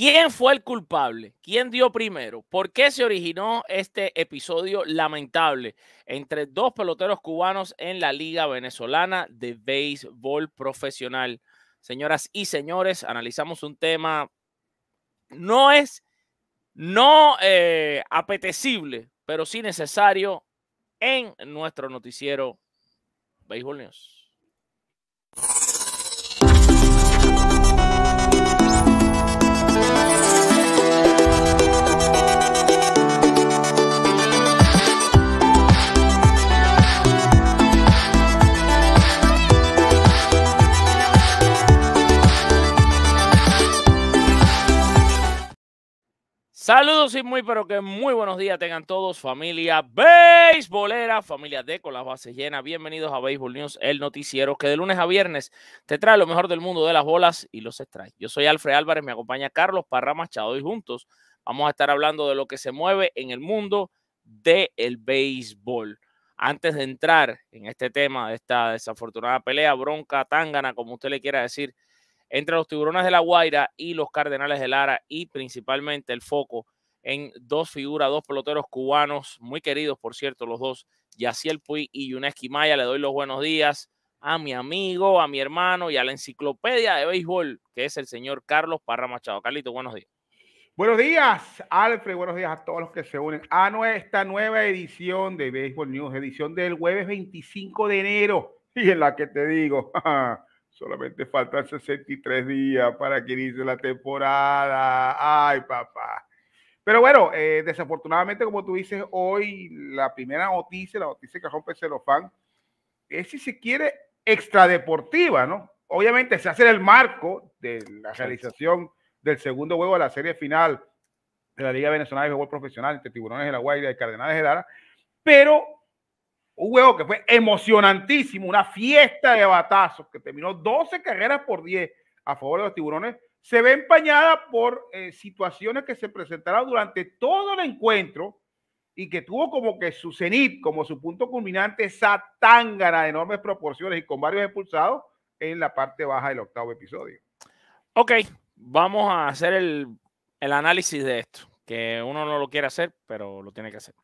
¿Quién fue el culpable? ¿Quién dio primero? ¿Por qué se originó este episodio lamentable entre dos peloteros cubanos en la Liga Venezolana de Béisbol Profesional? Señoras y señores, analizamos un tema, no es, no eh, apetecible, pero sí necesario en nuestro noticiero Béisbol News. Saludos y muy, pero que muy buenos días tengan todos, familia beisbolera, familia de con las bases llenas. Bienvenidos a Baseball News, el noticiero que de lunes a viernes te trae lo mejor del mundo de las bolas y los extrae. Yo soy Alfred Álvarez, me acompaña Carlos Parra Machado y juntos vamos a estar hablando de lo que se mueve en el mundo del el béisbol. Antes de entrar en este tema de esta desafortunada pelea, bronca, tángana, como usted le quiera decir, entre los tiburones de la Guaira y los cardenales de Lara y principalmente el foco en dos figuras, dos peloteros cubanos, muy queridos por cierto los dos, Yaciel Puy y Yuneski Maya. Le doy los buenos días a mi amigo, a mi hermano y a la enciclopedia de béisbol, que es el señor Carlos Parra Machado. Carlito, buenos días. Buenos días, Alfred. Buenos días a todos los que se unen a nuestra nueva edición de Béisbol News, edición del jueves 25 de enero. Y en la que te digo, Solamente faltan 63 días para que inicie la temporada. Ay, papá. Pero bueno, eh, desafortunadamente, como tú dices, hoy la primera noticia, la noticia que rompe Celofán, es si se quiere extradeportiva, ¿no? Obviamente se hace el marco de la realización del segundo juego de la serie final de la Liga Venezolana de Fútbol Profesional entre Tiburones de la Guaira y Cardenales de Lara, pero un juego que fue emocionantísimo, una fiesta de batazos que terminó 12 carreras por 10 a favor de los tiburones, se ve empañada por eh, situaciones que se presentaron durante todo el encuentro y que tuvo como que su cenit, como su punto culminante, esa tángara de enormes proporciones y con varios expulsados en la parte baja del octavo episodio. Ok, vamos a hacer el, el análisis de esto, que uno no lo quiere hacer, pero lo tiene que hacer.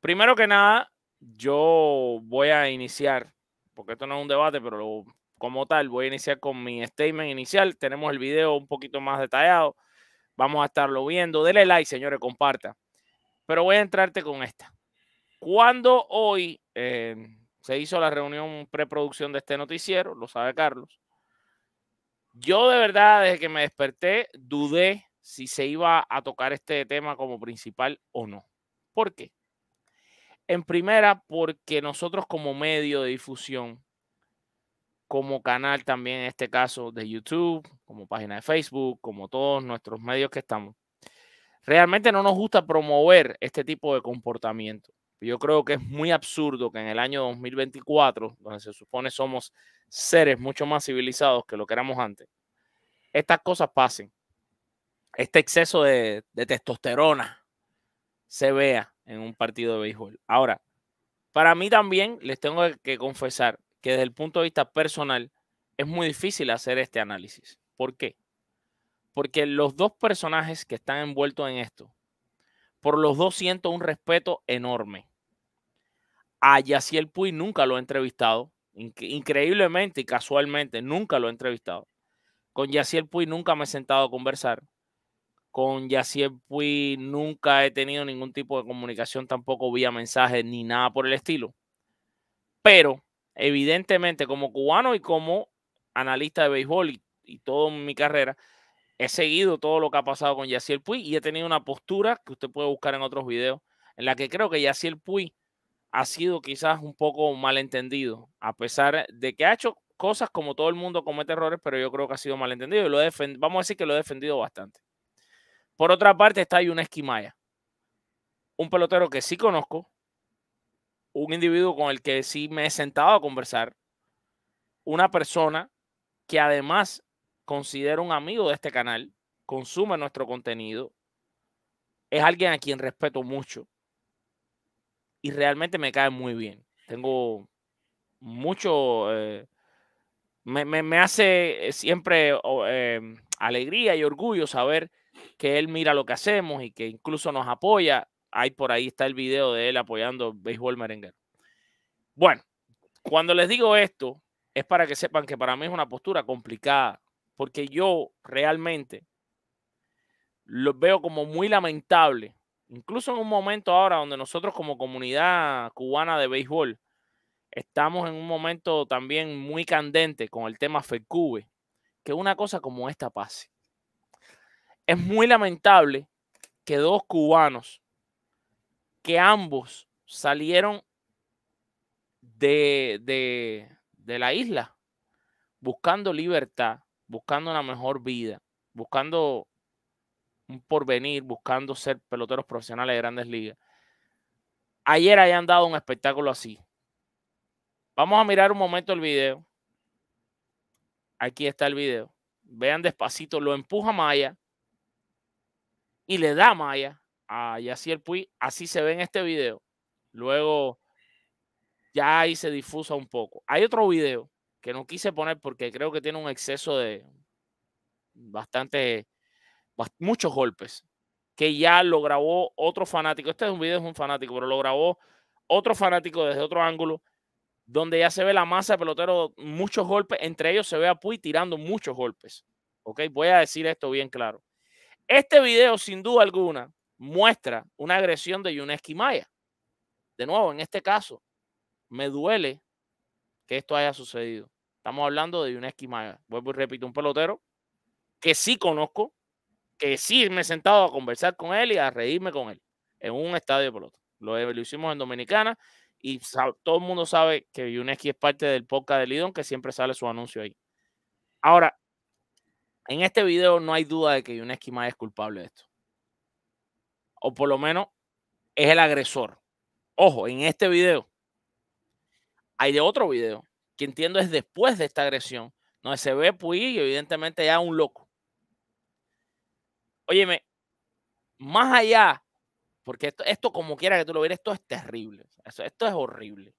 Primero que nada, yo voy a iniciar, porque esto no es un debate, pero como tal, voy a iniciar con mi statement inicial. Tenemos el video un poquito más detallado. Vamos a estarlo viendo. Dele like, señores, comparta. Pero voy a entrarte con esta. Cuando hoy eh, se hizo la reunión preproducción de este noticiero, lo sabe Carlos, yo de verdad, desde que me desperté, dudé si se iba a tocar este tema como principal o no. ¿Por qué? En primera, porque nosotros como medio de difusión, como canal también en este caso de YouTube, como página de Facebook, como todos nuestros medios que estamos, realmente no nos gusta promover este tipo de comportamiento. Yo creo que es muy absurdo que en el año 2024, donde se supone somos seres mucho más civilizados que lo que éramos antes, estas cosas pasen. Este exceso de, de testosterona se vea en un partido de béisbol. Ahora, para mí también les tengo que confesar que desde el punto de vista personal es muy difícil hacer este análisis. ¿Por qué? Porque los dos personajes que están envueltos en esto, por los dos siento un respeto enorme. A Yaciel Puy nunca lo he entrevistado, increíblemente y casualmente nunca lo he entrevistado. Con Yaciel Puy nunca me he sentado a conversar. Con Yacier Puy nunca he tenido ningún tipo de comunicación tampoco vía mensajes ni nada por el estilo. Pero evidentemente como cubano y como analista de béisbol y, todo toda mi carrera, he seguido todo lo que ha pasado con Yaciel Puy y he tenido una postura que usted puede buscar en otros videos, en la que creo que Yaciel Puy ha sido quizás un poco malentendido, a pesar de que ha hecho cosas como todo el mundo comete errores, pero yo creo que ha sido malentendido y lo vamos a decir que lo he defendido bastante. Por otra parte está un Esquimaya. un pelotero que sí conozco, un individuo con el que sí me he sentado a conversar, una persona que además considero un amigo de este canal, consume nuestro contenido, es alguien a quien respeto mucho y realmente me cae muy bien. Tengo mucho... Eh, me, hace siempre eh, alegría y orgullo saber que él mira lo que hacemos y que incluso nos apoya. Ahí por ahí está el video de él apoyando béisbol merengue Bueno, cuando les digo esto, es para que sepan que para mí es una postura complicada, porque yo realmente lo veo como muy lamentable, incluso en un momento ahora donde nosotros como comunidad cubana de béisbol estamos en un momento también muy candente con el tema FECUBE, que una cosa como esta pase es muy lamentable que dos cubanos, que ambos salieron de, la isla buscando libertad, buscando una mejor vida, buscando un porvenir, buscando ser peloteros profesionales de grandes ligas. Ayer hayan dado un espectáculo así. Vamos a mirar un momento el video. Aquí está el video. Vean despacito, lo empuja Maya y le da malla a el Puy. Así se ve en este video. Luego ya ahí se difusa un poco. Hay otro video que no quise poner porque creo que tiene un exceso de bastante, muchos golpes, que ya lo grabó otro fanático. Este es un video, es un fanático, pero lo grabó otro fanático desde otro ángulo, donde ya se ve la masa de pelotero, muchos golpes, entre ellos se ve a Puy tirando muchos golpes. Ok, voy a decir esto bien claro. Este video, sin duda alguna, muestra una agresión de Yuneski Maya. De nuevo, en este caso, me duele que esto haya sucedido. Estamos hablando de Yuneski Maya. Vuelvo y repito, un pelotero que sí conozco, que sí me he sentado a conversar con él y a reírme con él en un estadio de pelota. Lo, eh, hicimos en Dominicana y todo el mundo sabe que Yuneski es parte del podcast de Lidón, que siempre sale su anuncio ahí. Ahora, en este video no hay duda de que un es culpable de esto. O por lo menos es el agresor. Ojo, en este video. Hay de otro video que entiendo es después de esta agresión, donde se ve y evidentemente ya un loco. Óyeme, más allá, porque esto, esto como quiera que tú lo veas, esto es terrible. esto es horrible.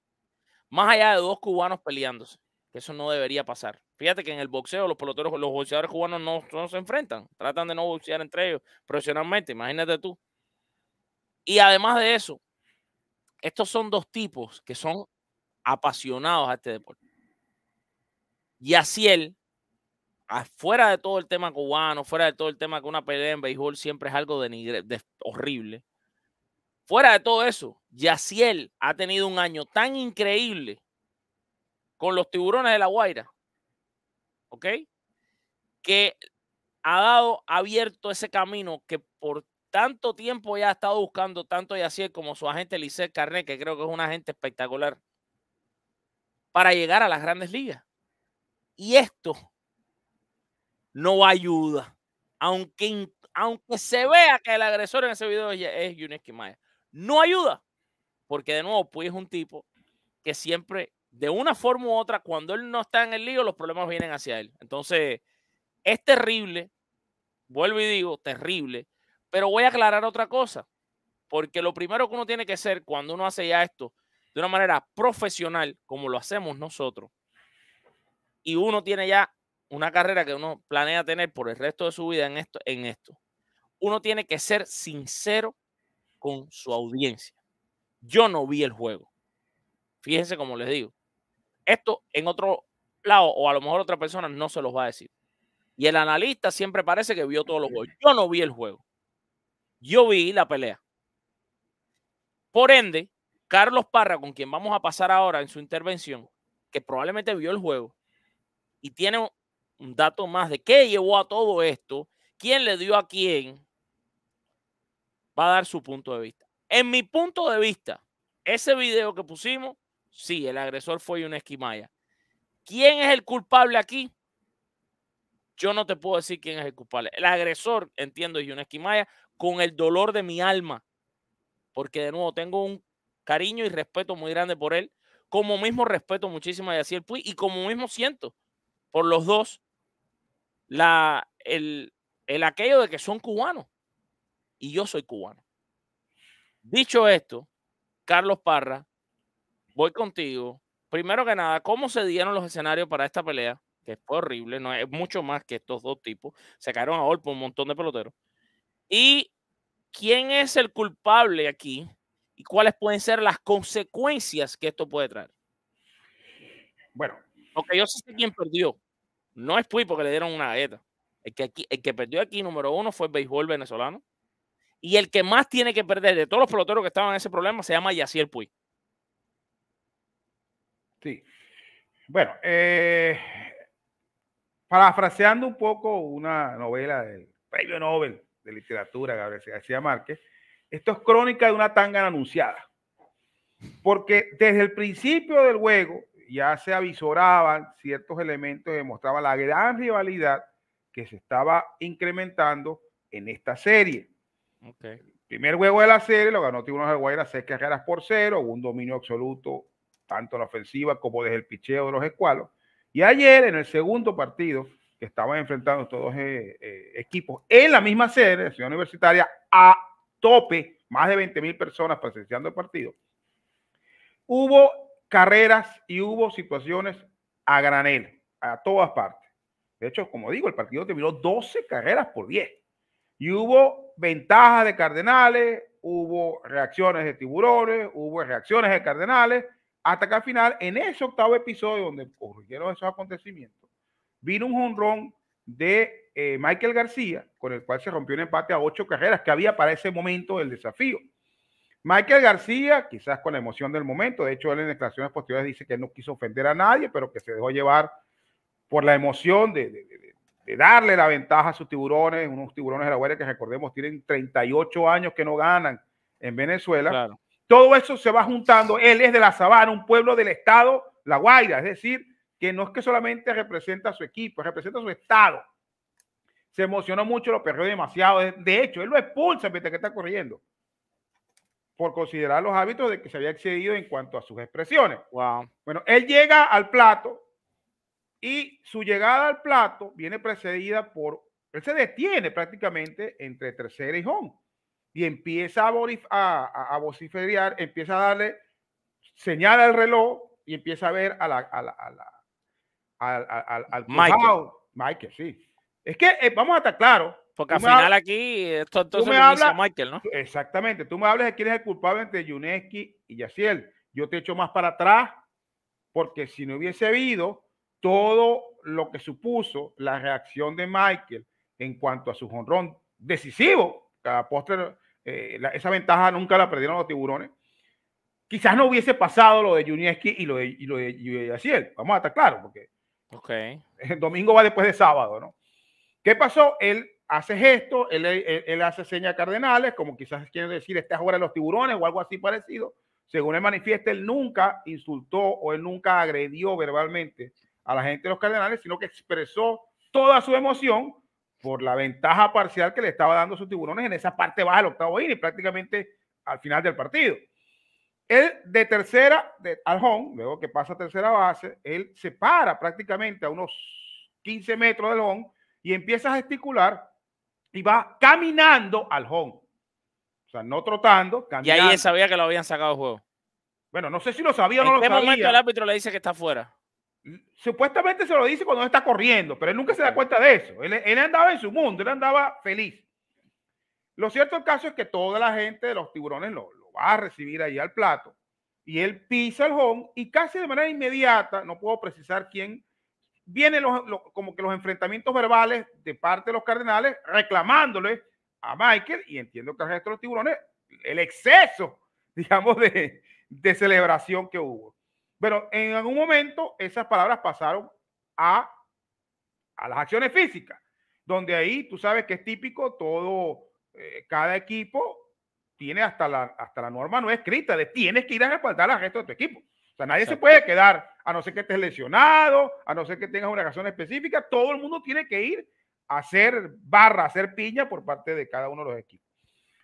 Más allá de dos cubanos peleándose eso no debería pasar. Fíjate que en el boxeo los peloteros, los boxeadores cubanos no, se enfrentan, tratan de no boxear entre ellos profesionalmente, imagínate tú. Y además de eso, estos son dos tipos que son apasionados a este deporte. Y así él, fuera de todo el tema cubano, fuera de todo el tema que una pelea en béisbol siempre es algo de, horrible. Fuera de todo eso, Yaciel ha tenido un año tan increíble con los tiburones de la Guaira, ¿ok? Que ha dado abierto ese camino que por tanto tiempo ya ha estado buscando tanto así como su agente Lice Carnet, que creo que es un agente espectacular, para llegar a las grandes ligas. Y esto no ayuda, aunque, aunque se vea que el agresor en ese video es Yunes Kimaya. No ayuda, porque de nuevo, pues es un tipo que siempre de una forma u otra, cuando él no está en el lío, los problemas vienen hacia él. Entonces, es terrible, vuelvo y digo, terrible, pero voy a aclarar otra cosa, porque lo primero que uno tiene que hacer cuando uno hace ya esto de una manera profesional, como lo hacemos nosotros, y uno tiene ya una carrera que uno planea tener por el resto de su vida en esto, en esto. Uno tiene que ser sincero con su audiencia. Yo no vi el juego. Fíjense como les digo. Esto en otro lado, o a lo mejor otra persona no se los va a decir. Y el analista siempre parece que vio todos los juegos. Yo no vi el juego. Yo vi la pelea. Por ende, Carlos Parra, con quien vamos a pasar ahora en su intervención, que probablemente vio el juego y tiene un dato más de qué llevó a todo esto, quién le dio a quién, va a dar su punto de vista. En mi punto de vista, ese video que pusimos Sí, el agresor fue una esquimaya. ¿Quién es el culpable aquí? Yo no te puedo decir quién es el culpable. El agresor, entiendo, es una esquimaya con el dolor de mi alma. Porque de nuevo tengo un cariño y respeto muy grande por él. Como mismo respeto muchísimo a el Puy y como mismo siento por los dos la, el, el aquello de que son cubanos. Y yo soy cubano. Dicho esto, Carlos Parra voy contigo. Primero que nada, ¿cómo se dieron los escenarios para esta pelea? Que fue horrible, no es mucho más que estos dos tipos. Se cayeron a golpe un montón de peloteros. ¿Y quién es el culpable aquí? ¿Y cuáles pueden ser las consecuencias que esto puede traer? Bueno. Aunque yo sé quién perdió. No es Puy porque le dieron una galleta. El que, aquí, que perdió aquí, número uno, fue el béisbol venezolano. Y el que más tiene que perder de todos los peloteros que estaban en ese problema se llama Yaciel Puy. Sí. Bueno, eh, parafraseando un poco una novela del premio Nobel de literatura, Gabriel García Márquez, esto es crónica de una tanga anunciada. Porque desde el principio del juego ya se avisoraban ciertos elementos que demostraban la gran rivalidad que se estaba incrementando en esta serie. El primer juego de la serie lo ganó Tiburón de Guayra, seis carreras por cero, un dominio absoluto tanto la ofensiva como desde el picheo de los escualos. Y ayer, en el segundo partido, que estaban enfrentando estos dos eh, eh, equipos en la misma sede, la ciudad universitaria, a tope, más de 20 mil personas presenciando el partido, hubo carreras y hubo situaciones a granel, a todas partes. De hecho, como digo, el partido terminó 12 carreras por 10. Y hubo ventajas de Cardenales, hubo reacciones de Tiburones, hubo reacciones de Cardenales, hasta que al final, en ese octavo episodio donde ocurrieron esos acontecimientos, vino un honrón de eh, Michael García, con el cual se rompió un empate a ocho carreras que había para ese momento el desafío. Michael García, quizás con la emoción del momento, de hecho él en declaraciones posteriores dice que no quiso ofender a nadie, pero que se dejó llevar por la emoción de, darle la ventaja a sus tiburones, unos tiburones de la huelga que recordemos tienen 38 años que no ganan en Venezuela. Claro. Todo eso se va juntando. Él es de la Sabana, un pueblo del estado La Guaira, es decir, que no es que solamente representa a su equipo, representa a su estado. Se emocionó mucho, lo perdió demasiado. De hecho, él lo expulsa mientras que está corriendo por considerar los hábitos de que se había excedido en cuanto a sus expresiones. Bueno, él llega al plato y su llegada al plato viene precedida por, él se detiene prácticamente entre tercera y home y empieza a, a, vociferiar, empieza a darle, señala el reloj y empieza a ver a la, al, al Michael. Michael, sí. Es que eh, vamos a estar claros. Porque al final aquí esto entonces me Michael, ¿no? Exactamente. Tú me hablas de quién es el culpable entre Yuneski y Yaciel. Yo te echo más para atrás porque si no hubiese habido todo lo que supuso la reacción de Michael en cuanto a su jonrón decisivo, cada postre eh, esa ventaja nunca la perdieron los tiburones. Quizás no hubiese pasado lo de Junieski y lo de, y lo Vamos a estar claros, porque okay. el domingo va después de sábado, ¿no? ¿Qué pasó? Él hace gesto él, él, hace señas cardenales, como quizás quiere decir, está ahora los tiburones o algo así parecido. Según él manifiesta, él nunca insultó o él nunca agredió verbalmente a la gente de los cardenales, sino que expresó toda su emoción por la ventaja parcial que le estaba dando sus tiburones en esa parte baja del octavo inning, prácticamente al final del partido. Él de tercera al home, luego que pasa a tercera base, él se para prácticamente a unos 15 metros del home y empieza a gesticular y va caminando al home. O sea, no trotando, Y ahí él sabía que lo habían sacado de juego. Bueno, no sé si lo sabía o no lo sabía. En momento el árbitro le dice que está fuera. Supuestamente se lo dice cuando está corriendo, pero él nunca se da cuenta de eso. Él, andaba en su mundo, él andaba feliz. Lo cierto caso es que toda la gente de los tiburones lo, va a recibir ahí al plato. Y él pisa el home y casi de manera inmediata, no puedo precisar quién, viene como que los enfrentamientos verbales de parte de los cardenales reclamándole a Michael y entiendo que al resto de los tiburones el exceso, digamos, de celebración que hubo. Pero en algún momento esas palabras pasaron a, a las acciones físicas, donde ahí tú sabes que es típico todo, eh, cada equipo tiene hasta la, hasta la norma no escrita de tienes que ir a respaldar al resto de tu equipo. O sea, nadie se puede quedar, a no ser que estés lesionado, a no ser que tengas una razón específica, todo el mundo tiene que ir a hacer barra, a hacer piña por parte de cada uno de los equipos.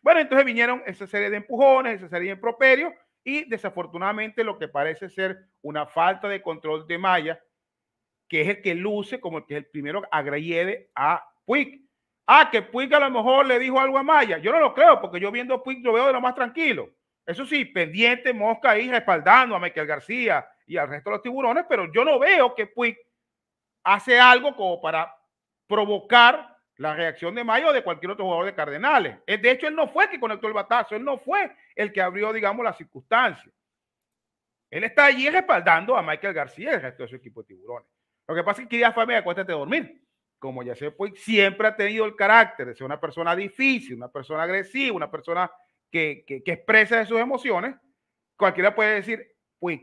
Bueno, entonces vinieron esa serie de empujones, esa serie de improperios, y desafortunadamente lo que parece ser una falta de control de Maya, que es el que luce como el que es el primero agrede a Puig. Ah, que Puig a lo mejor le dijo algo a Maya. Yo no lo creo, porque yo viendo a Puig lo veo de lo más tranquilo. Eso sí, pendiente, mosca ahí respaldando a Michael García y al resto de los tiburones, pero yo no veo que Puig hace algo como para provocar la reacción de Mayo o de cualquier otro jugador de Cardenales. Eh, de hecho, él no fue el que conectó el batazo, él no fue el que abrió, digamos, las circunstancias. Él está allí respaldando a Michael García y el resto de su equipo de tiburones. Lo que pasa es que Díaz Fame, acuéstate de dormir. Como ya se fue, siempre ha tenido el carácter de ser una persona difícil, una persona agresiva, una persona que, que, que expresa sus emociones. Cualquiera puede decir, pues,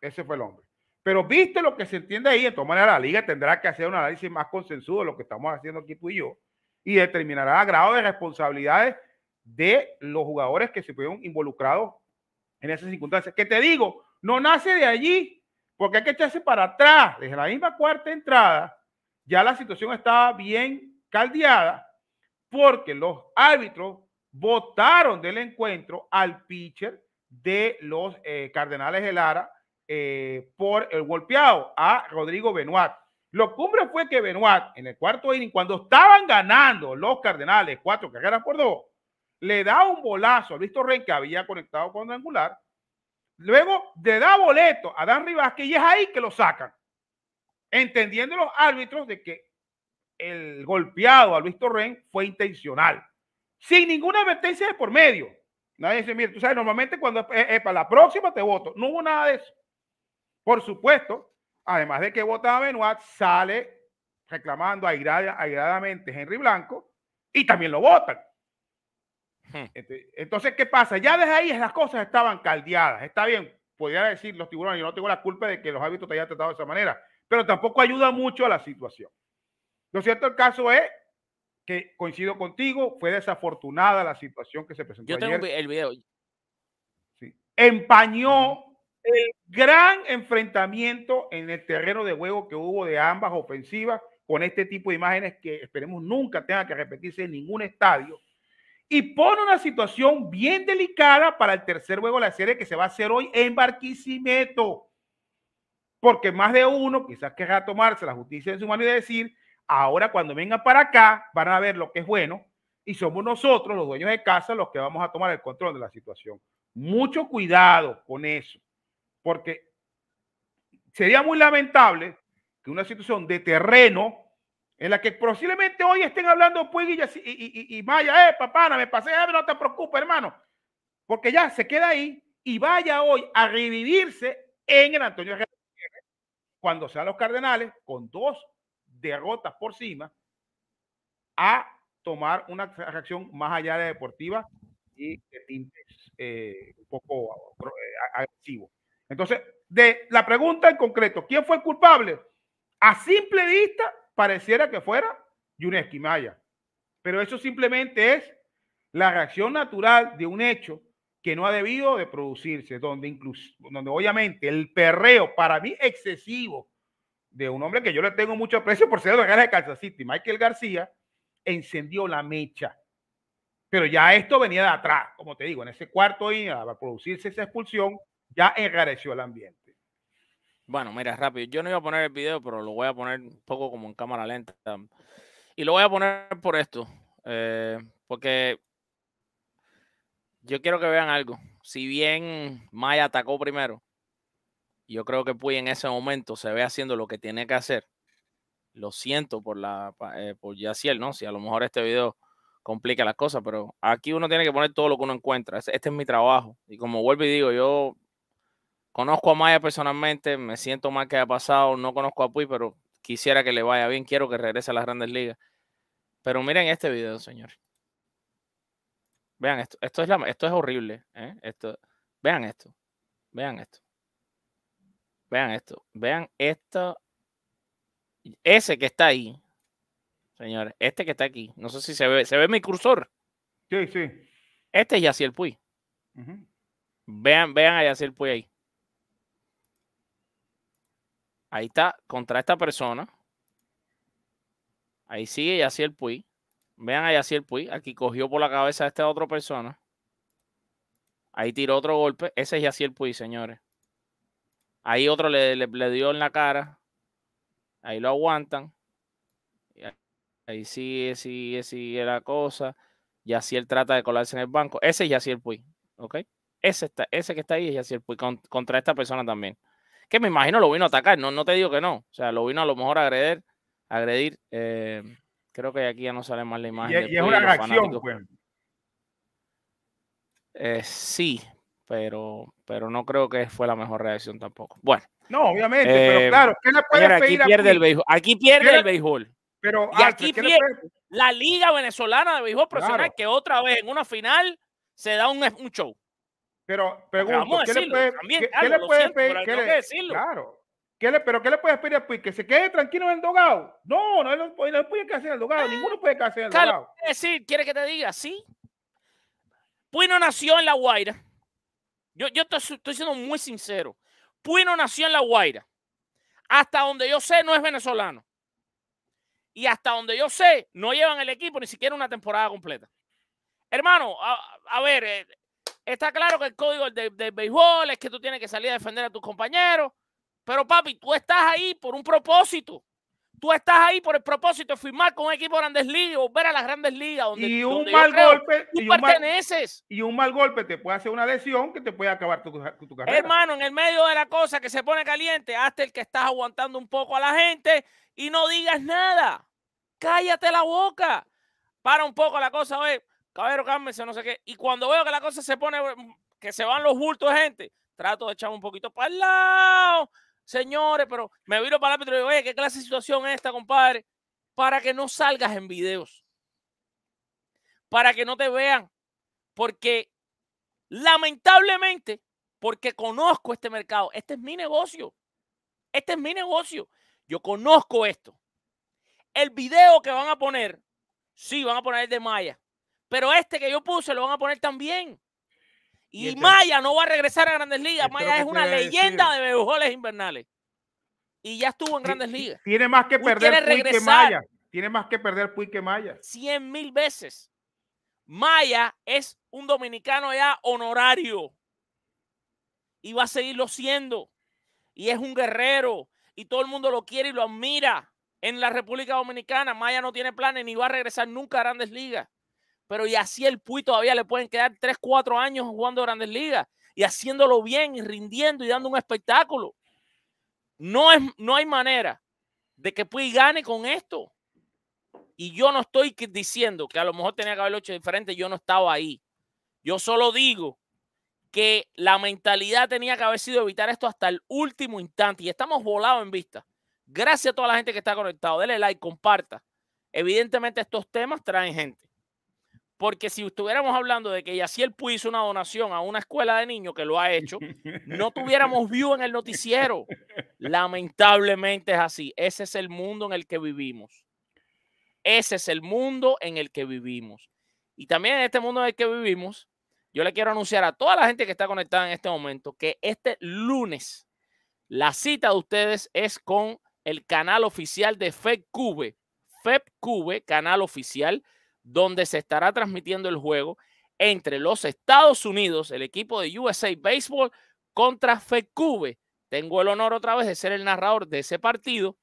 ese fue el hombre. Pero viste lo que se entiende ahí, de todas maneras la liga tendrá que hacer un análisis más consensuado de lo que estamos haciendo aquí tú y yo y determinará el grado de responsabilidades de los jugadores que se fueron involucrados en esas circunstancias. Que te digo, no nace de allí, porque hay que echarse para atrás. Desde la misma cuarta entrada, ya la situación estaba bien caldeada, porque los árbitros votaron del encuentro al pitcher de los eh, Cardenales de Lara, eh, por el golpeado a Rodrigo Benoit. Lo cumbre fue que Benoit, en el cuarto inning, cuando estaban ganando los Cardenales cuatro carreras por dos, le da un bolazo a Luis Torren que había conectado con Angular. Luego le da boleto a Dan Rivas, que y es ahí que lo sacan. Entendiendo los árbitros de que el golpeado a Luis Torren fue intencional, sin ninguna advertencia de por medio. Nadie dice, mire, tú sabes, normalmente cuando para la próxima te voto. No hubo nada de eso. Por supuesto, además de que vota a Benoit, sale reclamando airadamente airadamente Henry Blanco y también lo votan. Hmm. Entonces, ¿qué pasa? Ya desde ahí las cosas estaban caldeadas. Está bien, podría decir los tiburones, yo no tengo la culpa de que los hábitos te hayan tratado de esa manera, pero tampoco ayuda mucho a la situación. Lo cierto el caso es que coincido contigo, fue desafortunada la situación que se presentó. Yo tengo el video. Sí. Empañó el gran enfrentamiento en el terreno de juego que hubo de ambas ofensivas con este tipo de imágenes que esperemos nunca tenga que repetirse en ningún estadio. Y pone una situación bien delicada para el tercer juego de la serie que se va a hacer hoy en Barquisimeto. Porque más de uno quizás querrá tomarse la justicia en su mano y decir, ahora cuando vengan para acá van a ver lo que es bueno y somos nosotros, los dueños de casa, los que vamos a tomar el control de la situación. Mucho cuidado con eso porque sería muy lamentable que una situación de terreno en la que posiblemente hoy estén hablando Puig y, y, y, y, eh, papá, no me pasé, no te preocupes, hermano, porque ya se queda ahí y vaya hoy a revivirse en el Antonio cuando sea los Cardenales con dos derrotas por cima a tomar una reacción más allá de deportiva y eh, un poco eh, agresivo. Entonces, de la pregunta en concreto, ¿quién fue culpable? A simple vista, pareciera que fuera Yuneski Maya. Pero eso simplemente es la reacción natural de un hecho que no ha debido de producirse, donde incluso, donde obviamente el perreo para mí excesivo de un hombre que yo le tengo mucho aprecio por ser de la de Kansas City, Michael García, encendió la mecha. Pero ya esto venía de atrás, como te digo, en ese cuarto día, a producirse esa expulsión, ya encareció el ambiente. Bueno, mira, rápido. Yo no iba a poner el video, pero lo voy a poner un poco como en cámara lenta. Y lo voy a poner por esto, eh, porque yo quiero que vean algo. Si bien Maya atacó primero, yo creo que Puy en ese momento se ve haciendo lo que tiene que hacer. Lo siento por la eh, por Yaciel, ¿no? Si a lo mejor este video complica las cosas, pero aquí uno tiene que poner todo lo que uno encuentra. este es mi trabajo. Y como vuelvo y digo, yo Conozco a Maya personalmente, me siento mal que haya pasado, no conozco a Puy, pero quisiera que le vaya bien, quiero que regrese a las grandes ligas. Pero miren este video, señores. Vean esto, esto es, esto es horrible. ¿eh? Esto, vean esto, vean esto, vean esto, vean esto. Ese que está ahí, señores, este que está aquí, no sé si se ve, se ve mi cursor. Sí, sí. Este es Yaciel Puy. Vean, vean a Yaciel Puy ahí. Ahí está, contra esta persona. Ahí sigue el Puy. Vean así el Puy. Aquí cogió por la cabeza a esta otra persona. Ahí tiró otro golpe. Ese es el Puy, señores. Ahí otro le, le, dio en la cara. Ahí lo aguantan. Ahí sigue, sigue, sigue la cosa. él trata de colarse en el banco. Ese es el Puy. ¿Ok? Ese, está, ese que está ahí es Yaciel Puy. contra esta persona también que me imagino lo vino a atacar, no, no te digo que no. O sea, lo vino a lo mejor a agredir. agredir eh, creo que aquí ya no sale más la imagen. es una pues. eh, sí, pero, pero no creo que fue la mejor reacción tampoco. Bueno. No, obviamente, pero eh, claro, aquí pierde el béisbol. Aquí pierde el béisbol. Pero, y ah, aquí pierde la Liga Venezolana de Béisbol Profesional, que otra vez en una final se da un show. Pero pregunto, ¿qué le puede, pedir? Claro. ¿Qué le, pero ¿qué le puede pedir a ¿Que se quede tranquilo en el dogado? No, no, no, puede quedarse en el dogado. Ah, ninguno puede quedarse en el dogado. decir? ¿Quiere que te diga? Sí. Puy no nació en La Guaira. Yo, yo estoy, estoy siendo muy sincero. Puy no nació en La Guaira. Hasta donde yo sé, no es venezolano. Y hasta donde yo sé, no llevan el equipo ni siquiera una temporada completa. Hermano, a ver, eh, Está claro que el código del, béisbol es que tú tienes que salir a defender a tus compañeros. Pero papi, tú estás ahí por un propósito. Tú estás ahí por el propósito de firmar con un equipo de grandes ligas, volver a las grandes ligas. Donde, y un mal golpe. Tú y perteneces. Un mal, y un mal golpe te puede hacer una lesión que te puede acabar tu, tu, carrera. Hermano, en el medio de la cosa que se pone caliente, hasta el que estás aguantando un poco a la gente y no digas nada. Cállate la boca. Para un poco la cosa, ver caballero, cálmese, no sé qué. Y cuando veo que la cosa se pone, mm, que se van los bultos de gente, trato de echar un poquito para el lado, señores, pero me viro para el árbitro y digo, oye, ¿qué clase de situación es esta, compadre? Para que no salgas en videos, para que no te vean, porque lamentablemente, porque conozco este mercado, este es mi negocio, este es mi negocio, yo conozco esto. El video que van a poner, sí, van a poner el de Maya, pero este que yo puse lo van a poner también. Y, este Maya no va a regresar a Grandes Ligas. Maya es una leyenda de bebujoles invernales. Y ya estuvo en Grandes Ligas. Tiene más que perder Puig que Maya. Tiene más que perder Puig que Maya. Cien mil veces. Maya es un dominicano ya honorario. Y va a seguirlo siendo. Y es un guerrero. Y todo el mundo lo quiere y lo admira. En la República Dominicana, Maya no tiene planes ni va a regresar nunca a Grandes Ligas. Pero y así el Puy todavía le pueden quedar 3, 4 años jugando Grandes Ligas y haciéndolo bien y rindiendo y dando un espectáculo. No, es, no hay manera de que Puy gane con esto. Y yo no estoy diciendo que a lo mejor tenía que haberlo hecho diferente, yo no estaba ahí. Yo solo digo que la mentalidad tenía que haber sido evitar esto hasta el último instante. Y estamos volados en vista. Gracias a toda la gente que está conectado. Dele like, comparta. Evidentemente estos temas traen gente. Porque si estuviéramos hablando de que Yaciel Puy hizo una donación a una escuela de niños que lo ha hecho, no tuviéramos view en el noticiero. Lamentablemente es así. Ese es el mundo en el que vivimos. Ese es el mundo en el que vivimos. Y también en este mundo en el que vivimos, yo le quiero anunciar a toda la gente que está conectada en este momento que este lunes la cita de ustedes es con el canal oficial de FedCube. FedCube, canal oficial donde se estará transmitiendo el juego entre los Estados Unidos, el equipo de USA Baseball contra FECUBE. Tengo el honor otra vez de ser el narrador de ese partido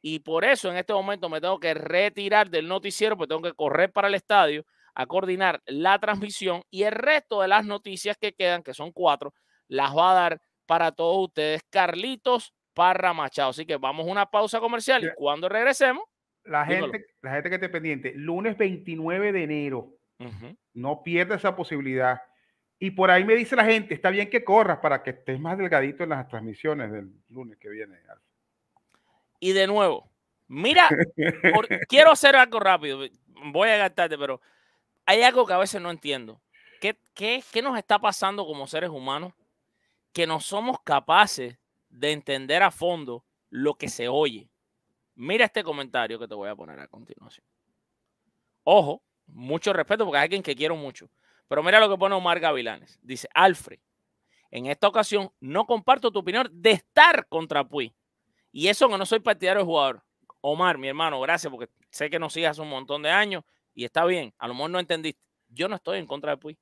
y por eso en este momento me tengo que retirar del noticiero, porque tengo que correr para el estadio a coordinar la transmisión y el resto de las noticias que quedan, que son cuatro, las va a dar para todos ustedes Carlitos Parra Machado. Así que vamos a una pausa comercial y cuando regresemos la gente, la gente que esté pendiente, lunes 29 de enero, no pierda esa posibilidad. Y por ahí me dice la gente, está bien que corras para que estés más delgadito en las transmisiones del lunes que viene. Y de nuevo, mira, quiero hacer algo rápido, voy a gastarte, pero hay algo que a veces no entiendo. ¿Qué, qué, qué nos está pasando como seres humanos? Que no somos capaces de entender a fondo lo que se oye. Mira este comentario que te voy a poner a continuación. Ojo, mucho respeto porque hay alguien que quiero mucho. Pero mira lo que pone Omar Gavilanes. Dice, Alfred, en esta ocasión no comparto tu opinión de estar contra Puy. Y eso que no soy partidario de jugador. Omar, mi hermano, gracias porque sé que nos sigues hace un montón de años y está bien. A lo mejor no entendiste. Yo no estoy en contra de Puy.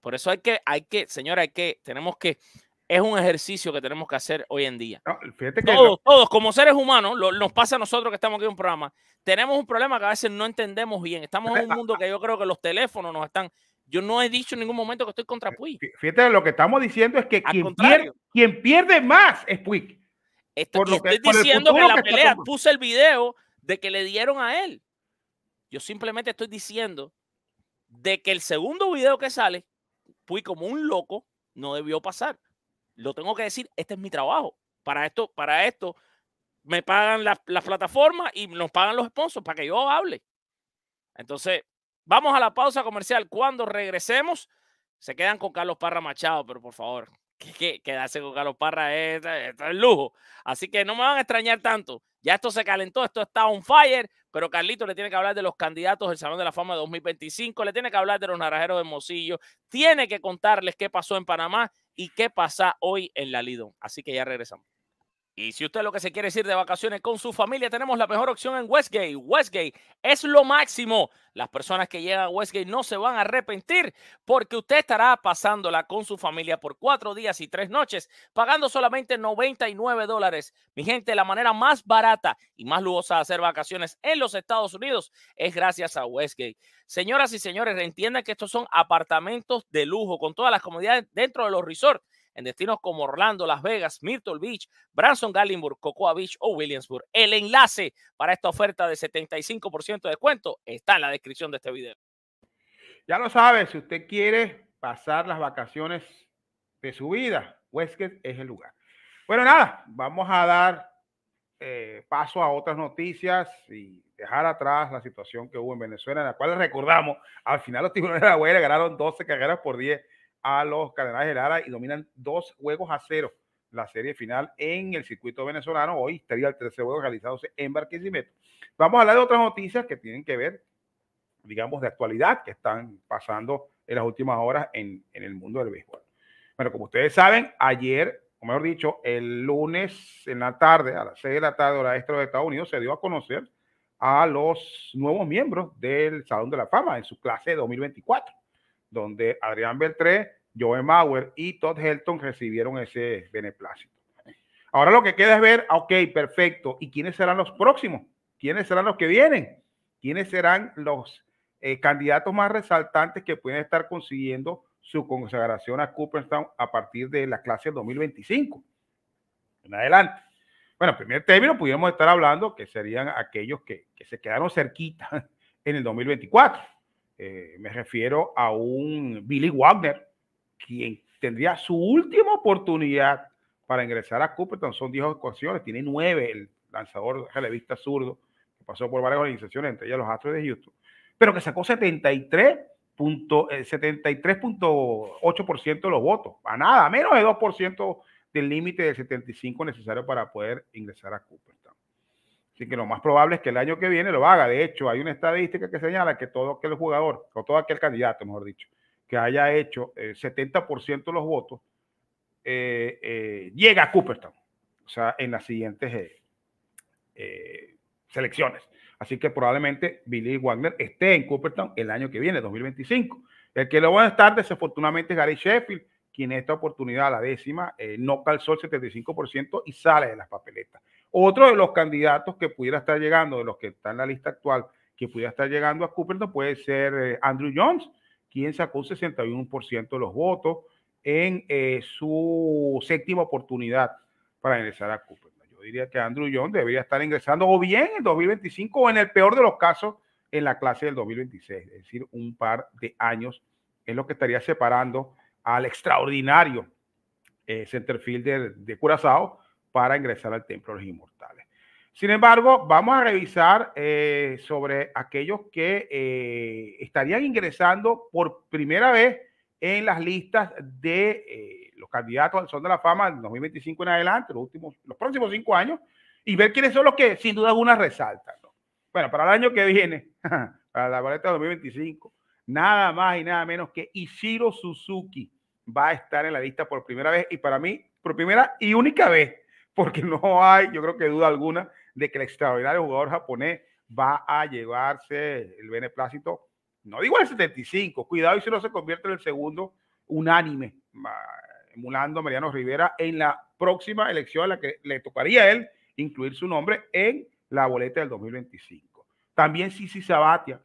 Por eso hay que, hay que, señora, hay que, tenemos que es un ejercicio que tenemos que hacer hoy en día. todos, como seres humanos, nos pasa a nosotros que estamos aquí en un programa, tenemos un problema que a veces no entendemos bien. Estamos en un mundo que yo creo que los teléfonos nos están... Yo no he dicho en ningún momento que estoy contra eh, Puig. Fíjate, lo que estamos diciendo es que quien pierde, más es Puig. por lo que, estoy diciendo que la pelea puse el video de que le dieron a él. Yo simplemente estoy diciendo de que el segundo video que sale, Puig como un loco, no debió pasar lo tengo que decir, este es mi trabajo. Para esto, para esto me pagan las la plataformas y nos pagan los sponsors para que yo hable. Entonces, vamos a la pausa comercial. Cuando regresemos, se quedan con Carlos Parra Machado, pero por favor, que, quedarse con Carlos Parra es, es, es, lujo. Así que no me van a extrañar tanto. Ya esto se calentó, esto está on fire. Pero Carlito le tiene que hablar de los candidatos del Salón de la Fama de 2025, le tiene que hablar de los narajeros de Mosillo, tiene que contarles qué pasó en Panamá y qué pasa hoy en la Lidón. Así que ya regresamos. Y si usted lo que se quiere decir de vacaciones con su familia, tenemos la mejor opción en Westgate. Westgate es lo máximo. Las personas que llegan a Westgate no se van a arrepentir porque usted estará pasándola con su familia por cuatro días y tres noches, pagando solamente 99 dólares. Mi gente, la manera más barata y más lujosa de hacer vacaciones en los Estados Unidos es gracias a Westgate. Señoras y señores, entiendan que estos son apartamentos de lujo con todas las comodidades dentro de los resorts en destinos como Orlando, Las Vegas, Myrtle Beach, Branson, Gallinburg, Cocoa Beach o Williamsburg. El enlace para esta oferta de 75% de descuento está en la descripción de este video. Ya lo sabe, si usted quiere pasar las vacaciones de su vida, Westgate es el lugar. Bueno, nada, vamos a dar eh, paso a otras noticias y dejar atrás la situación que hubo en Venezuela, en la cual recordamos, al final los tiburones de la huella ganaron 12 carreras por 10 a los Cardenales de Lara y dominan dos juegos a cero la serie final en el circuito venezolano. Hoy estaría el tercer juego realizándose en Barquisimeto. Vamos a hablar de otras noticias que tienen que ver, digamos, de actualidad que están pasando en las últimas horas en, el mundo del béisbol. Bueno, como ustedes saben, ayer, o mejor dicho, el lunes en la tarde, a las 6 de la tarde, hora extra este de Estados Unidos, se dio a conocer a los nuevos miembros del Salón de la Fama en su clase de 2024 donde Adrián Beltré, Joe Mauer y Todd Helton recibieron ese beneplácito. Ahora lo que queda es ver, ok, perfecto, ¿y quiénes serán los próximos? ¿Quiénes serán los que vienen? ¿Quiénes serán los eh, candidatos más resaltantes que pueden estar consiguiendo su consagración a Cooperstown a partir de la clase 2025? En adelante. Bueno, primer término, pudimos estar hablando que serían aquellos que, que se quedaron cerquita en el 2024 eh, me refiero a un Billy Wagner, quien tendría su última oportunidad para ingresar a Cuperton, Son 10 ocasiones, tiene 9 el lanzador relevista zurdo, que pasó por varias organizaciones, entre ellas los Astros de Houston, pero que sacó 73. 73.8% eh, de los votos, a nada, menos de 2% del límite del 75 necesario para poder ingresar a Cooper. Así que lo más probable es que el año que viene lo haga. De hecho, hay una estadística que señala que todo aquel jugador, o todo aquel candidato, mejor dicho, que haya hecho el 70% de los votos, eh, eh, llega a Cooperstown, o sea, en las siguientes eh, selecciones. Así que probablemente Billy Wagner esté en Cooperstown el año que viene, 2025. El que lo va a estar desafortunadamente es Gary Sheffield, quien en esta oportunidad, la décima, no calzó el 75% y sale de las papeletas. Otro de los candidatos que pudiera estar llegando, de los que están en la lista actual, que pudiera estar llegando a Cuperto puede ser eh, Andrew Jones, quien sacó un 61% de los votos en eh, su séptima oportunidad para ingresar a Cuperto. Yo diría que Andrew Jones debería estar ingresando o bien en 2025 o en el peor de los casos en la clase del 2026, es decir, un par de años es lo que estaría separando al extraordinario eh, centerfielder de, de Curazao para ingresar al templo de los inmortales. Sin embargo, vamos a revisar eh, sobre aquellos que eh, estarían ingresando por primera vez en las listas de eh, los candidatos al Son de la Fama en 2025 en adelante, los, últimos, los próximos cinco años, y ver quiénes son los que sin duda alguna resaltan. Bueno, para el año que viene, para la boleta 2025, nada más y nada menos que Ishiro Suzuki va a estar en la lista por primera vez y para mí, por primera y única vez porque no hay, yo creo que duda alguna, de que el extraordinario jugador japonés va a llevarse el beneplácito, no digo el 75, cuidado y si no se convierte en el segundo unánime, emulando a Mariano Rivera en la próxima elección a la que le tocaría a él incluir su nombre en la boleta del 2025. También Sisi Sabatia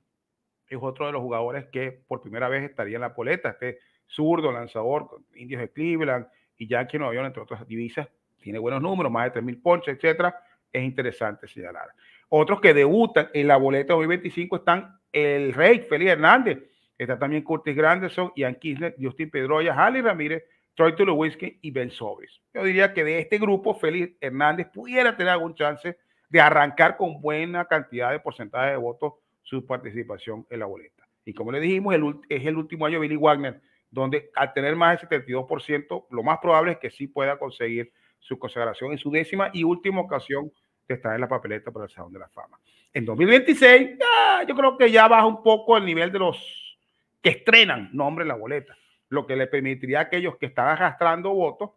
es otro de los jugadores que por primera vez estaría en la boleta, este zurdo lanzador, indios de Cleveland y Yankee Nueva York, entre otras divisas, tiene buenos números, más de 3.000 ponches, etcétera, es interesante señalar. Otros que debutan en la boleta 2025 están el Rey, Félix Hernández, está también Curtis Granderson, Ian Kisner, Justin Pedroya, Ali Ramírez, Troy Tulowitzki y Ben Sobis. Yo diría que de este grupo, Félix Hernández pudiera tener algún chance de arrancar con buena cantidad de porcentaje de votos su participación en la boleta. Y como le dijimos, es el último año de Billy Wagner, donde al tener más del 72%, lo más probable es que sí pueda conseguir su consagración en su décima y última ocasión de estar en la papeleta para el Salón de la Fama. En 2026, ah, yo creo que ya baja un poco el nivel de los que estrenan nombre en la boleta, lo que le permitiría a aquellos que están arrastrando votos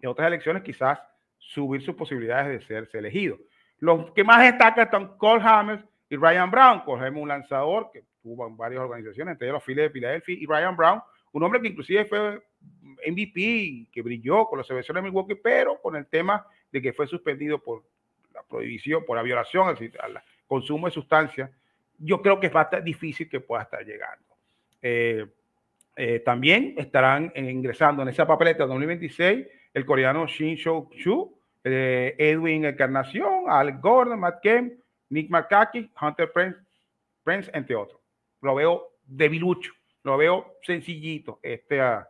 en otras elecciones quizás subir sus posibilidades de serse elegidos. Los que más destacan son Cole Hammers y Ryan Brown. Cogemos un lanzador que tuvo en varias organizaciones, entre ellos los Phillies de Philadelphia y Ryan Brown, un hombre que inclusive fue MVP, que brilló con la selección de Milwaukee, pero con el tema de que fue suspendido por la prohibición, por la violación al, consumo de sustancias, yo creo que va a estar difícil que pueda estar llegando. Eh, eh, también estarán ingresando en esa papeleta 2026 el coreano Shin Shou Chu, eh, Edwin Encarnación, Al Gordon, Matt Kemp, Nick Makaki, Hunter Prince, Prince, entre otros. Lo veo debilucho, lo veo sencillito este, a ah,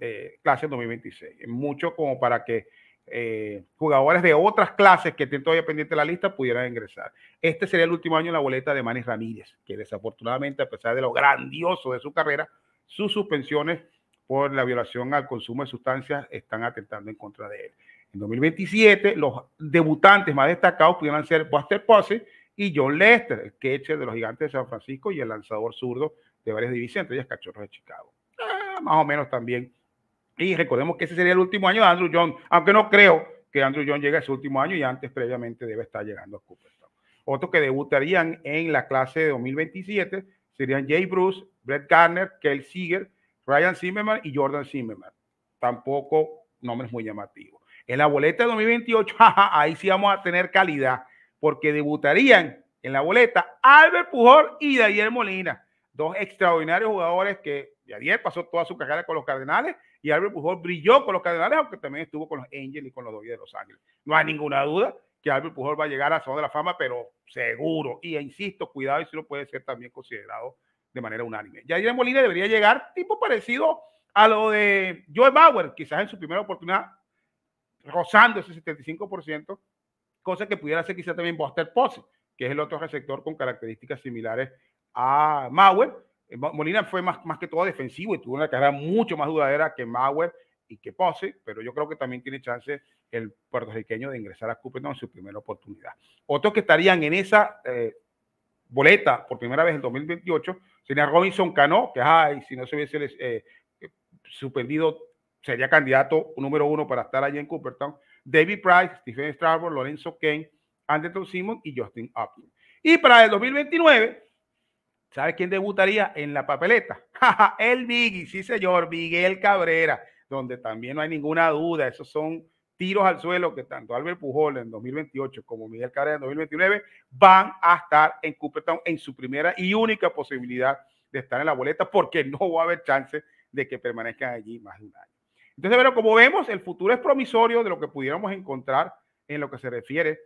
eh, clase 2026. Mucho como para que eh, jugadores de otras clases que estén todavía pendientes de la lista pudieran ingresar. Este sería el último año en la boleta de Manny Ramírez, que desafortunadamente, a pesar de lo grandioso de su carrera, sus suspensiones por la violación al consumo de sustancias están atentando en contra de él. En 2027, los debutantes más destacados pudieran ser Buster Posey y John Lester, el catcher de los gigantes de San Francisco y el lanzador zurdo de varias divisiones, ellas Cachorros de Chicago más o menos también. Y recordemos que ese sería el último año de Andrew John, aunque no creo que Andrew John llegue a su último año y antes previamente debe estar llegando a Cooperstown. Otros que debutarían en la clase de 2027 serían Jay Bruce, Brett Garner, Kel Seager, Ryan Zimmerman y Jordan Zimmerman. Tampoco nombres muy llamativos. En la boleta de 2028, jaja, ahí sí vamos a tener calidad, porque debutarían en la boleta Albert Pujol y Daniel Molina, dos extraordinarios jugadores que Yadier ayer, pasó toda su carrera con los Cardenales y Albert Pujol brilló con los Cardenales, aunque también estuvo con los Angels y con los Dodgers de Los Ángeles. No hay ninguna duda que Albert Pujol va a llegar a la zona de la Fama, pero seguro, y insisto, cuidado, y si lo puede ser también considerado de manera unánime. Yadier Molina debería llegar tipo parecido a lo de Joe Bauer, quizás en su primera oportunidad, rozando ese 75%, cosa que pudiera hacer quizás también Buster Posey, que es el otro receptor con características similares a Mauer, eh, Molina fue más, más que todo defensivo y tuvo una carrera mucho más dudadera que Mauer y que Pose, pero yo creo que también tiene chance el puertorriqueño de ingresar a Cooperton en su primera oportunidad. Otros que estarían en esa eh, boleta por primera vez en 2028 sería Robinson Cano, que si no se hubiese eh, suspendido, sería candidato número uno para estar allí en Coopertown. David Price, Stephen Strasburg, Lorenzo Kane, Anderson Simon y Justin Upton. Y para el 2029 ¿Sabe quién debutaría en la papeleta? el Biggie, sí señor, Miguel Cabrera, donde también no hay ninguna duda, esos son tiros al suelo que tanto Albert Pujol en 2028 como Miguel Cabrera en 2029 van a estar en Cooperstown en su primera y única posibilidad de estar en la boleta porque no va a haber chance de que permanezcan allí más de un año. Entonces, bueno, como vemos, el futuro es promisorio de lo que pudiéramos encontrar en lo que se refiere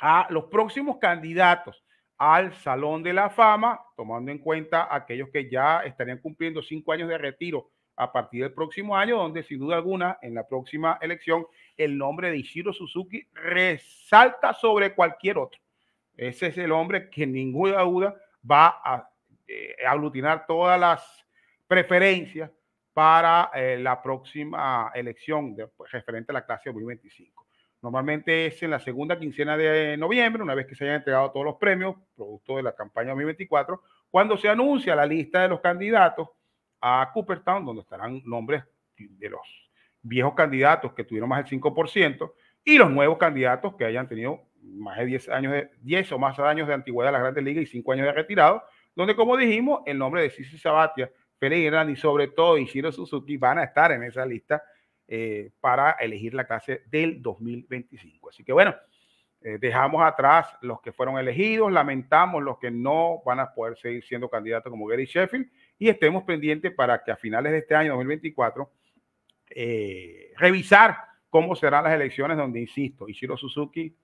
a los próximos candidatos al Salón de la Fama, tomando en cuenta aquellos que ya estarían cumpliendo cinco años de retiro a partir del próximo año, donde sin duda alguna en la próxima elección el nombre de Ishiro Suzuki resalta sobre cualquier otro. Ese es el hombre que ninguna duda va a eh, aglutinar todas las preferencias para eh, la próxima elección pues, referente a la clase 2025. Normalmente es en la segunda quincena de noviembre, una vez que se hayan entregado todos los premios, producto de la campaña 2024, cuando se anuncia la lista de los candidatos a Cooperstown, donde estarán nombres de los viejos candidatos que tuvieron más del 5% y los nuevos candidatos que hayan tenido más de 10 años de 10 o más años de antigüedad de la Grandes Liga y 5 años de retirado, donde como dijimos, el nombre de Sisi Sabatia, Pereira y sobre todo Ishiro Suzuki van a estar en esa lista eh, para elegir la clase del 2025. Así que bueno, eh, dejamos atrás los que fueron elegidos, lamentamos los que no van a poder seguir siendo candidatos como Gary Sheffield y estemos pendientes para que a finales de este año 2024 eh, revisar cómo serán las elecciones donde, insisto, Ishiro Suzuki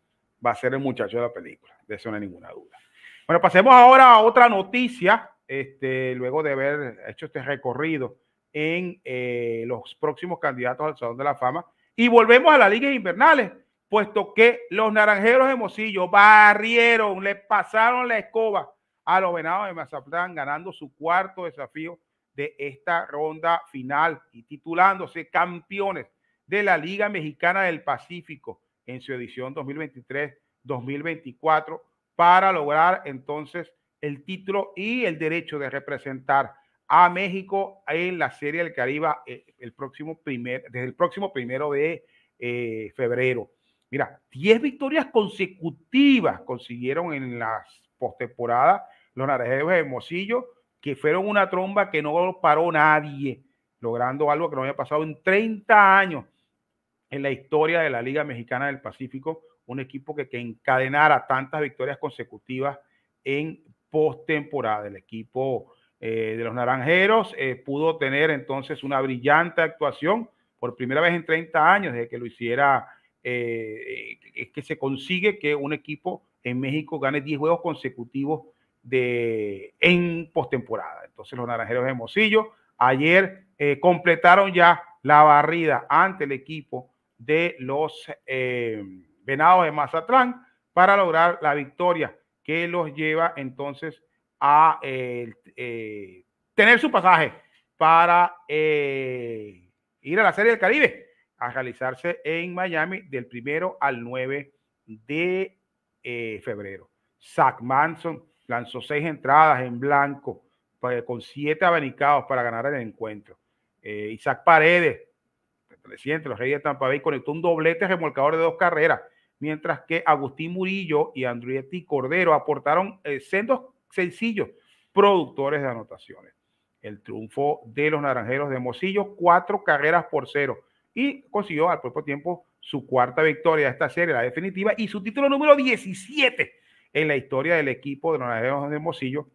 va a ser el muchacho de la película, de eso no hay ninguna duda. Bueno, pasemos ahora a otra noticia, este, luego de haber hecho este recorrido en eh, los próximos candidatos al Salón de la Fama. Y volvemos a las ligas invernales, puesto que los naranjeros de Mosillo barrieron, le pasaron la escoba a los venados de Mazatlán, ganando su cuarto desafío de esta ronda final y titulándose campeones de la Liga Mexicana del Pacífico en su edición 2023-2024 para lograr entonces el título y el derecho de representar a México en la Serie del Caribe eh, el próximo primer, desde el próximo primero de eh, febrero. Mira, 10 victorias consecutivas consiguieron en las postemporadas los naranjeros de Mosillo que fueron una tromba que no paró nadie, logrando algo que no había pasado en 30 años en la historia de la Liga Mexicana del Pacífico, un equipo que, que encadenara tantas victorias consecutivas en postemporada. El equipo eh, de los Naranjeros, eh, pudo tener entonces una brillante actuación por primera vez en 30 años desde que lo hiciera, eh, es que se consigue que un equipo en México gane 10 juegos consecutivos de, en postemporada. Entonces los Naranjeros de Mocillo ayer completaron ya la barrida ante el equipo de los Venados de Mazatlán para lograr la victoria que los lleva entonces a eh, eh, tener su pasaje para eh, ir a la Serie del Caribe a realizarse en Miami del primero al 9 de febrero. Zach Manson lanzó seis entradas en blanco pues, con siete abanicados para ganar el encuentro. Isaac Paredes, presidente de los Reyes de Tampa Bay, conectó un doblete remolcador de dos carreras, mientras que Agustín Murillo y Andrietti Cordero aportaron sendos sencillo, productores de anotaciones. El triunfo de los Naranjeros de Mocillo, cuatro carreras por cero y consiguió al propio tiempo su cuarta victoria de esta serie, la definitiva, y su título número 17 en la historia del equipo de los Naranjeros de mosillo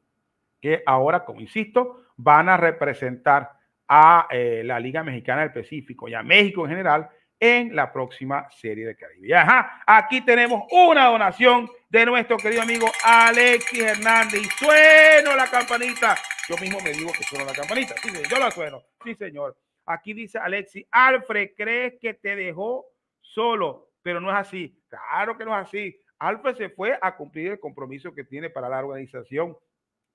que ahora, como insisto, van a representar a eh, la Liga Mexicana del Pacífico y a México en general en la próxima serie de Caribe. Ajá, aquí tenemos una donación de nuestro querido amigo Alexis Hernández. sueno la campanita. Yo mismo me digo que sueno la campanita. Sí, yo la sueno. Sí, señor. Aquí dice Alexis, Alfred, ¿crees que te dejó solo? Pero no es así. Claro que no es así. Alfred se fue a cumplir el compromiso que tiene para la organización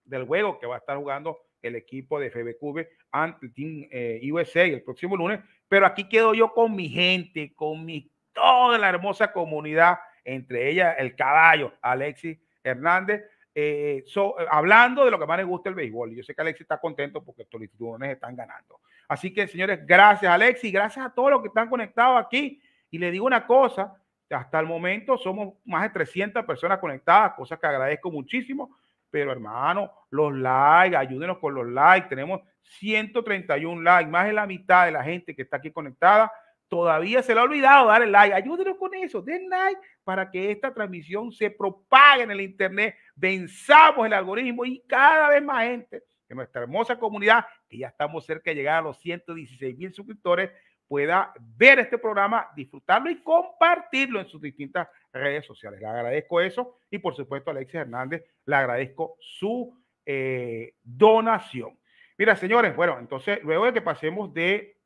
del juego que va a estar jugando el equipo de FBQB ante el Team eh, USA el próximo lunes. Pero aquí quedo yo con mi gente, con mi toda la hermosa comunidad, entre ellas el caballo, Alexis Hernández. Eh, hablando de lo que más le gusta el béisbol. Yo sé que Alexis está contento porque estos tiburones están ganando. Así que, señores, gracias, Alexis. Gracias a todos los que están conectados aquí. Y le digo una cosa, hasta el momento somos más de 300 personas conectadas, cosa que agradezco muchísimo. Pero hermano, los likes, ayúdenos con los likes. Tenemos 131 likes, más de la mitad de la gente que está aquí conectada. Todavía se le ha olvidado dar el like. Ayúdenos con eso. Den like para que esta transmisión se propague en el Internet. Venzamos el algoritmo y cada vez más gente de nuestra hermosa comunidad, que ya estamos cerca de llegar a los 116 mil suscriptores, pueda ver este programa, disfrutarlo y compartirlo en sus distintas redes sociales. Le agradezco eso y por supuesto a Alexis Hernández le agradezco su eh, donación. Mira, señores, bueno, entonces luego de que pasemos de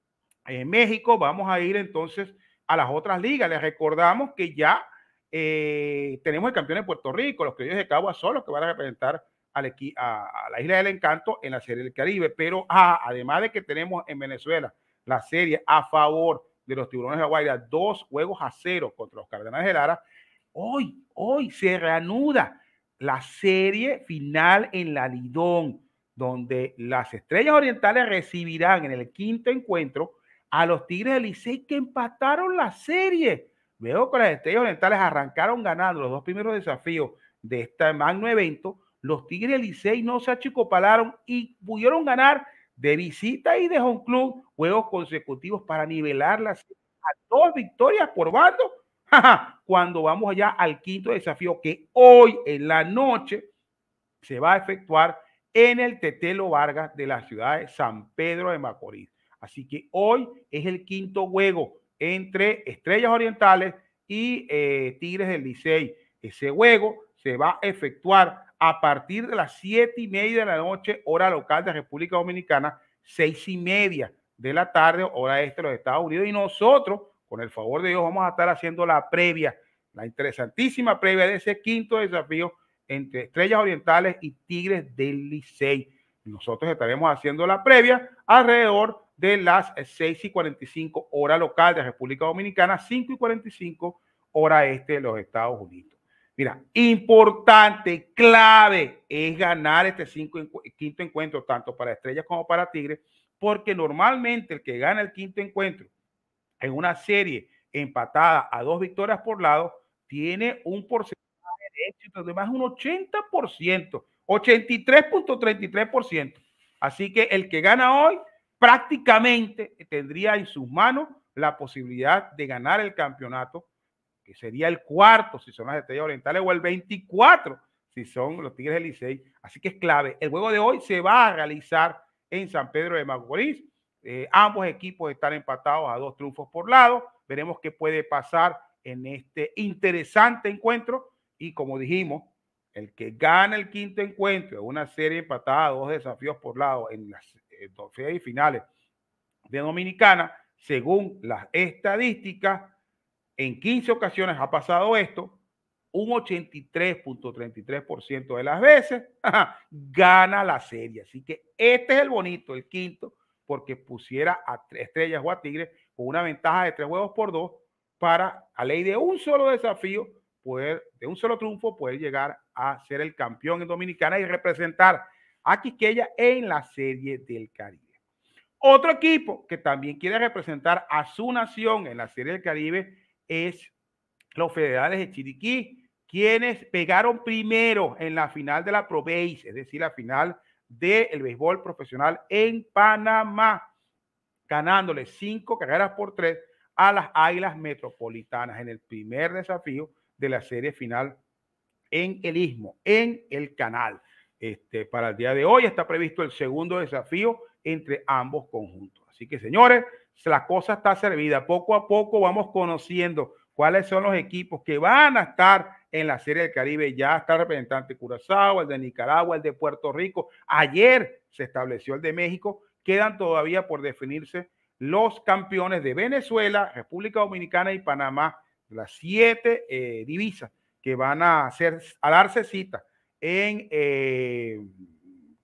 eh, México, vamos a ir entonces a las otras ligas. Les recordamos que ya eh, tenemos el campeón de Puerto Rico, los que de Cabo son los que van a representar a, la Isla del Encanto en la Serie del Caribe, pero ah, además de que tenemos en Venezuela la serie a favor de los Tiburones de la dos juegos a cero contra los Cardenales de Lara. Hoy, hoy se reanuda la serie final en la Lidón, donde las Estrellas Orientales recibirán en el quinto encuentro a los Tigres de Licey que empataron la serie. Veo que las Estrellas Orientales arrancaron ganando los dos primeros desafíos de este magno evento. Los Tigres de Licey no se achicopalaron y pudieron ganar de visita y de home club, juegos consecutivos para nivelarlas a dos victorias por bando. Cuando vamos allá al quinto desafío que hoy en la noche se va a efectuar en el Tetelo Vargas de la ciudad de San Pedro de Macorís. Así que hoy es el quinto juego entre Estrellas Orientales y eh, Tigres del Licey. Ese juego se va a efectuar a partir de las siete y media de la noche, hora local de República Dominicana, seis y media de la tarde, hora este de los Estados Unidos. Y nosotros, con el favor de Dios, vamos a estar haciendo la previa, la interesantísima previa de ese quinto desafío entre Estrellas Orientales y Tigres del Licey. Nosotros estaremos haciendo la previa alrededor de las 6 y 45 hora local de República Dominicana, 5 y 45 hora este de los Estados Unidos. Mira, importante, clave es ganar este quinto encuentro, tanto para Estrellas como para Tigres, porque normalmente el que gana el quinto encuentro en una serie empatada a dos victorias por lado tiene un porcentaje de éxito de más de un 80%, 83.33%. Así que el que gana hoy prácticamente tendría en sus manos la posibilidad de ganar el campeonato que sería el cuarto si son las estrellas orientales, o el 24 si son los Tigres del Licey. Así que es clave. El juego de hoy se va a realizar en San Pedro de Macorís. Eh, ambos equipos están empatados a dos triunfos por lado. Veremos qué puede pasar en este interesante encuentro. Y como dijimos, el que gana el quinto encuentro, una serie empatada, dos desafíos por lado en las eh, dos finales de Dominicana, según las estadísticas, en 15 ocasiones ha pasado esto, un 83.33% de las veces gana la serie. Así que este es el bonito, el quinto, porque pusiera a tres estrellas o a Tigres con una ventaja de tres huevos por dos para, a ley de un solo desafío, poder, de un solo triunfo, poder llegar a ser el campeón en Dominicana y representar a Quiqueya en la serie del Caribe. Otro equipo que también quiere representar a su nación en la serie del Caribe es los federales de Chiriquí, quienes pegaron primero en la final de la Pro es decir, la final del béisbol profesional en Panamá, ganándole cinco carreras por tres a las Águilas Metropolitanas en el primer desafío de la serie final en el Istmo, en el canal. Este, para el día de hoy está previsto el segundo desafío entre ambos conjuntos. Así que, señores, la cosa está servida. Poco a poco vamos conociendo cuáles son los equipos que van a estar en la Serie del Caribe. Ya está el representante Curazao, el de Nicaragua, el de Puerto Rico. Ayer se estableció el de México. Quedan todavía por definirse los campeones de Venezuela, República Dominicana y Panamá, las siete eh, divisas que van a, hacer, a darse cita en eh,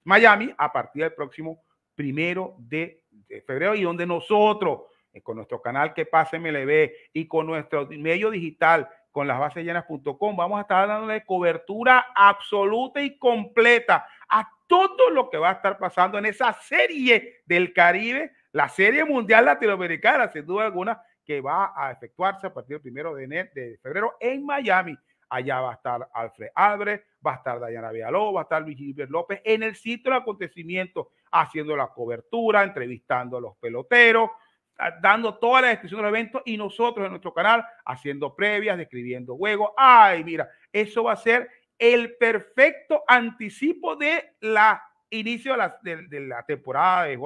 Miami a partir del próximo primero de febrero y donde nosotros, eh, con nuestro canal que pase MLB y con nuestro medio digital, con las bases llenas.com, vamos a estar dándole cobertura absoluta y completa a todo lo que va a estar pasando en esa serie del Caribe, la serie mundial latinoamericana, sin duda alguna, que va a efectuarse a partir del primero de, enero, de febrero en Miami. Allá va a estar Alfred Albrecht va a estar Dayana Vialó, va a estar Luis Gilbert López en el sitio del acontecimiento, haciendo la cobertura, entrevistando a los peloteros, ah, dando toda la descripción del evento y nosotros en nuestro canal haciendo previas, describiendo juegos. Ay, mira, eso va a ser el perfecto anticipo de la inicio de la, temporada de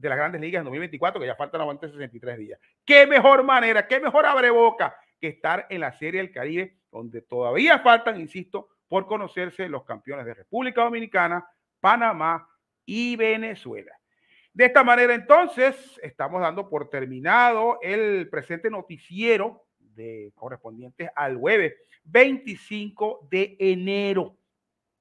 de las grandes ligas en 2024, que ya faltan 63 días. Qué mejor manera, qué mejor abre boca que estar en la Serie del Caribe, donde todavía faltan, insisto, por conocerse los campeones de República Dominicana, Panamá y Venezuela. De esta manera, entonces, estamos dando por terminado el presente noticiero de, correspondientes al jueves 25 de enero.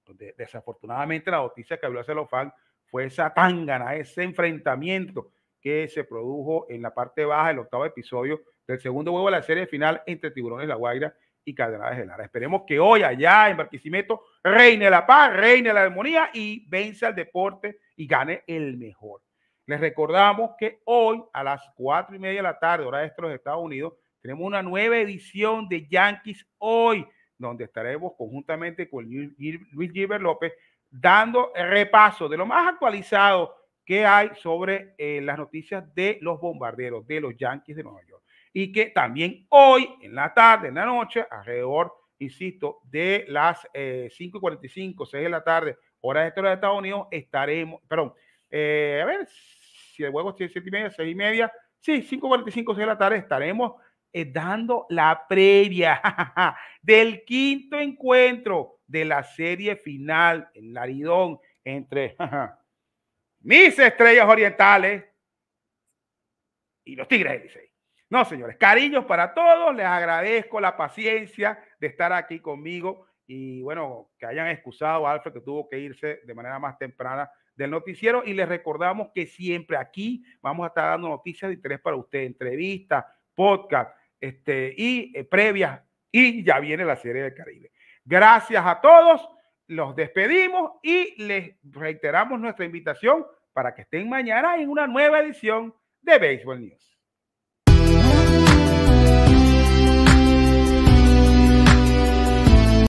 Donde, desafortunadamente, la noticia que habló Fan fue esa tangana, ese enfrentamiento que se produjo en la parte baja del octavo episodio del segundo juego de la serie final entre Tiburones La Guaira y Cardenales de Lara. Esperemos que hoy allá en Barquisimeto reine la paz, reine la armonía y vence al deporte y gane el mejor. Les recordamos que hoy a las cuatro y media de la tarde, hora este de Estados Unidos, tenemos una nueva edición de Yankees Hoy, donde estaremos conjuntamente con Luis Gilbert López dando repaso de lo más actualizado que hay sobre eh, las noticias de los bombarderos, de los Yankees de Nueva York y que también hoy, en la tarde, en la noche, alrededor, insisto, de las eh, 5 y 45, 6 de la tarde, hora de de Estados Unidos, estaremos, perdón, eh, a ver, si el juego es 7 y media, 6 y media, sí, 5 y 45, 6 de la tarde, estaremos eh, dando la previa del quinto encuentro de la serie final, el Laridón, entre mis estrellas orientales y los Tigres no, señores, cariños para todos. Les agradezco la paciencia de estar aquí conmigo y bueno, que hayan excusado a Alfred que tuvo que irse de manera más temprana del noticiero y les recordamos que siempre aquí vamos a estar dando noticias de interés para ustedes, entrevistas, podcast, este y eh, previas y ya viene la serie del Caribe. Gracias a todos, los despedimos y les reiteramos nuestra invitación para que estén mañana en una nueva edición de Baseball News. Thank you.